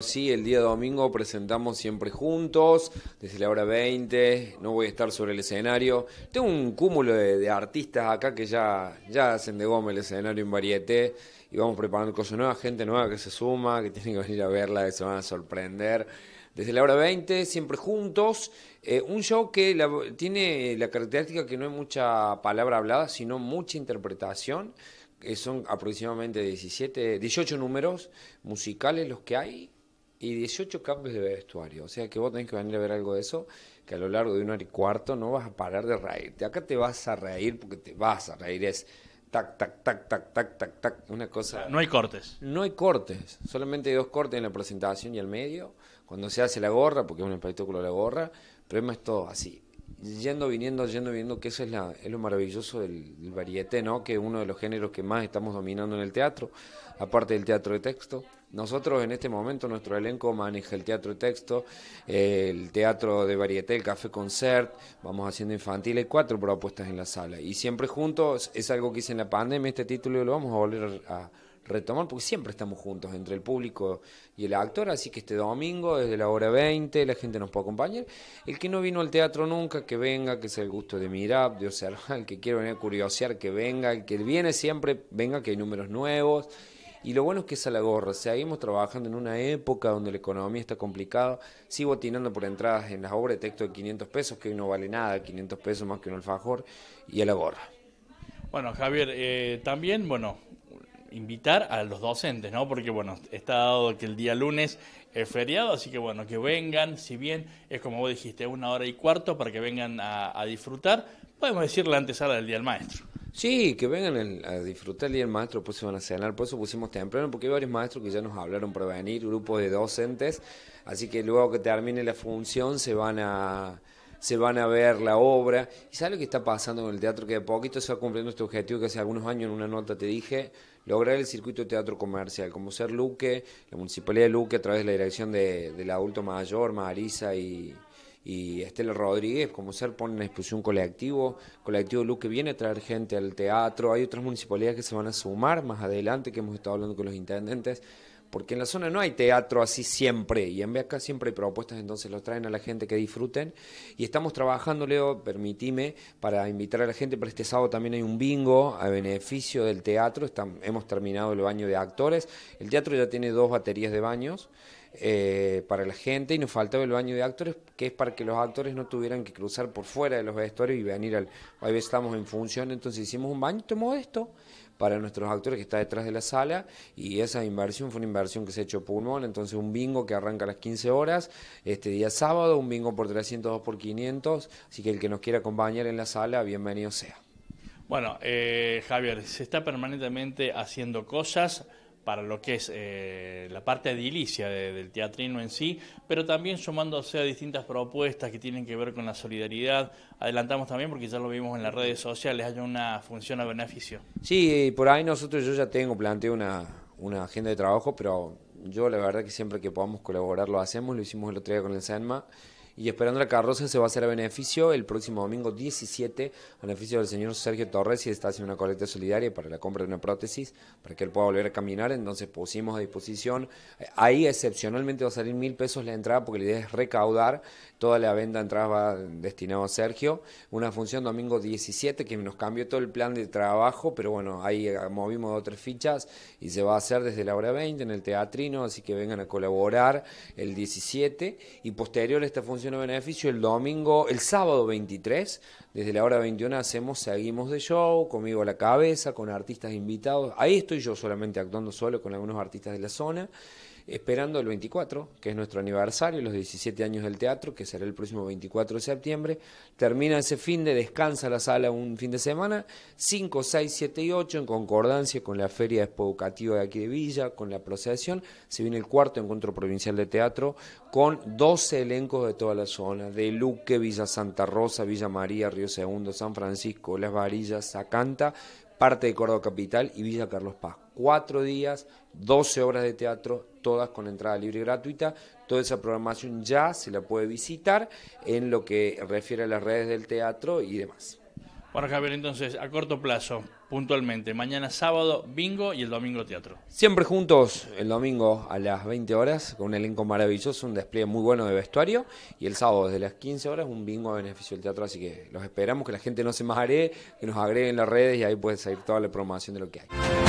Sí, el día domingo presentamos Siempre Juntos, desde la hora 20, no voy a estar sobre el escenario. Tengo un cúmulo de, artistas acá que ya, ya hacen de goma el escenario en varieté y vamos preparando cosas nuevas, gente nueva que se suma, que tienen que venir a verla, que se van a sorprender. Desde la hora 20, Siempre Juntos, eh, un show que tiene la característica que no hay mucha palabra hablada, sino mucha interpretación. que son aproximadamente 17, 18 números musicales los que hay y 18 cambios de vestuario. O sea que vos tenés que venir a ver algo de eso, que a lo largo de una hora y cuarto no vas a parar de reírte. Acá te vas a reír porque te vas a reír. Es tac, tac, tac, tac, tac, tac, tac. Una cosa. No hay cortes. No hay cortes. Solamente hay dos cortes en la presentación y al medio. Cuando se hace la gorra, porque es un espectáculo la gorra, pero es todo así. Yendo, viniendo, yendo, viniendo, que eso es, es lo maravilloso del, del varieté, ¿no? Que es uno de los géneros que más estamos dominando en el teatro, aparte del teatro de texto. Nosotros en este momento, nuestro elenco maneja el teatro de texto, el teatro de varieté, el café concert, vamos haciendo infantil, hay cuatro propuestas en la sala. Y siempre juntos, es algo que hice en la pandemia, este título lo vamos a volver a retomar, porque siempre estamos juntos entre el público y el actor, así que este domingo, desde la hora 20, la gente nos puede acompañar. El que no vino al teatro nunca, que venga, que sea el gusto de mirar, de observar, el que quiere venir a curiosear, que venga, el que viene siempre, venga, que hay números nuevos. Y lo bueno es que es a la gorra. Seguimos trabajando en una época donde la economía está complicada. Sigo tirando por entradas en las obras de texto de 500 pesos, que hoy no vale nada, 500 pesos más que un alfajor, y a la gorra. Bueno, Javier, eh, también, bueno, invitar a los docentes, ¿no? Porque, bueno, está dado que el día lunes es feriado, así que, bueno, que vengan, si bien es como vos dijiste, una hora y cuarto para que vengan a, a disfrutar, podemos decir la antesala del Día del Maestro. Sí, que vengan a disfrutar el Día del Maestro, pues se van a cenar, por eso pusimos temprano, porque hay varios maestros que ya nos hablaron para venir, grupos de docentes, así que luego que termine la función se van a se van a ver la obra. ¿Y sabes lo que está pasando con el teatro? Que de poquito se va cumpliendo este objetivo que hace algunos años en una nota te dije, lograr el circuito de teatro comercial, como ser Luque, la Municipalidad de Luque a través de la dirección del la adulto mayor, Marisa y, y Estela Rodríguez, como ser, pone en exposición colectivo, colectivo luz que viene a traer gente al teatro, hay otras municipalidades que se van a sumar más adelante, que hemos estado hablando con los intendentes, porque en la zona no hay teatro así siempre, y en vez siempre hay propuestas, entonces los traen a la gente que disfruten, y estamos trabajando, Leo, permitime, para invitar a la gente, para este sábado también hay un bingo a beneficio del teatro, hemos terminado el baño de actores, el teatro ya tiene dos baterías de baños, eh, para la gente y nos faltaba el baño de actores, que es para que los actores no tuvieran que cruzar por fuera de los vestuarios y venir al... ahí estamos en función, entonces hicimos un baño modesto para nuestros actores que está detrás de la sala y esa inversión fue una inversión que se ha hecho pulmón, entonces un bingo que arranca a las 15 horas, este día sábado, un bingo por 302 por 500, así que el que nos quiera acompañar en la sala, bienvenido sea. Bueno, eh, Javier, se está permanentemente haciendo cosas, para lo que es eh, la parte edilicia del teatrino en sí, pero también sumándose a distintas propuestas que tienen que ver con la solidaridad. Adelantamos también porque ya lo vimos en las redes sociales, hay una función a beneficio. Sí, por ahí nosotros yo ya tengo planteo una, una agenda de trabajo, pero yo la verdad que siempre que podamos colaborar lo hacemos, lo hicimos el otro día con el SENMA y esperando la carroza se va a hacer a beneficio el próximo domingo 17, a beneficio del señor Sergio Torres y está haciendo una colecta solidaria para la compra de una prótesis para que él pueda volver a caminar, entonces pusimos a disposición, eh, ahí excepcionalmente va a salir mil pesos la entrada porque la idea es recaudar, toda la venta de entradas va destinada a Sergio, una función domingo 17 que nos cambió todo el plan de trabajo, pero bueno, ahí eh, movimos otras fichas y se va a hacer desde la hora 20 en el teatrino, así que vengan a colaborar el 17 y posterior a esta función no Beneficio el domingo, el sábado 23, desde la hora 21 hacemos Seguimos de Show, conmigo a la cabeza, con artistas invitados. Ahí estoy yo solamente actuando solo con algunos artistas de la zona esperando el 24, que es nuestro aniversario, los 17 años del teatro, que será el próximo 24 de septiembre. Termina ese fin de, descansa la sala un fin de semana, 5, 6, 7 y 8, en concordancia con la Feria educativa de aquí de Villa, con la procesión. Se viene el cuarto encuentro provincial de teatro con 12 elencos de toda la zona, de Luque, Villa Santa Rosa, Villa María, Río Segundo, San Francisco, Las Varillas, Zacanta parte de Córdoba Capital y Villa Carlos Paz. Cuatro días, 12 obras de teatro, todas con entrada libre y gratuita. Toda esa programación ya se la puede visitar en lo que refiere a las redes del teatro y demás. Bueno, Javier, entonces, a corto plazo, puntualmente, mañana sábado, bingo y el domingo teatro. Siempre juntos, el domingo a las 20 horas, con un elenco maravilloso, un despliegue muy bueno de vestuario, y el sábado desde las 15 horas, un bingo a beneficio del teatro, así que los esperamos, que la gente no se más que nos agreguen las redes y ahí puede salir toda la promoción de lo que hay.